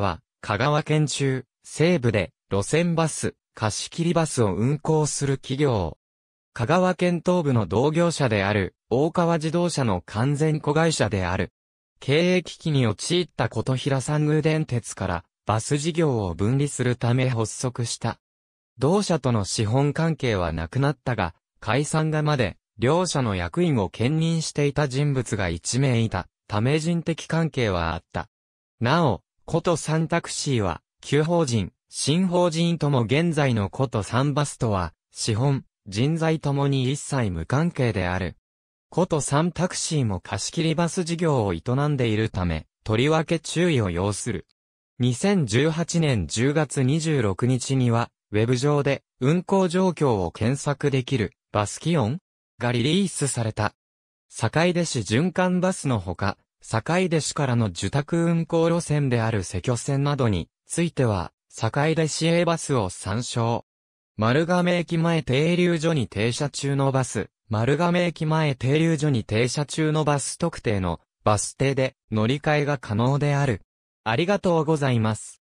は、香川県中、西部で、路線バス、貸切バスを運行する企業。香川県東部の同業者である、大川自動車の完全子会社である。経営危機に陥った琴平山宮電鉄から、バス事業を分離するため発足した。同社との資本関係はなくなったが、解散がまで、両社の役員を兼任していた人物が1名いた、ため人的関係はあった。なお、ことンタクシーは、旧法人、新法人とも現在のことンバスとは、資本、人材ともに一切無関係である。ことンタクシーも貸し切りバス事業を営んでいるため、とりわけ注意を要する。2018年10月26日には、ウェブ上で運行状況を検索できるバスキオンがリリースされた。坂出市循環バスのほか、坂出市からの受託運行路線である瀬巨線などについては、坂出市営バスを参照。丸亀駅前停留所に停車中のバス、丸亀駅前停留所に停車中のバス特定のバス停で乗り換えが可能である。ありがとうございます。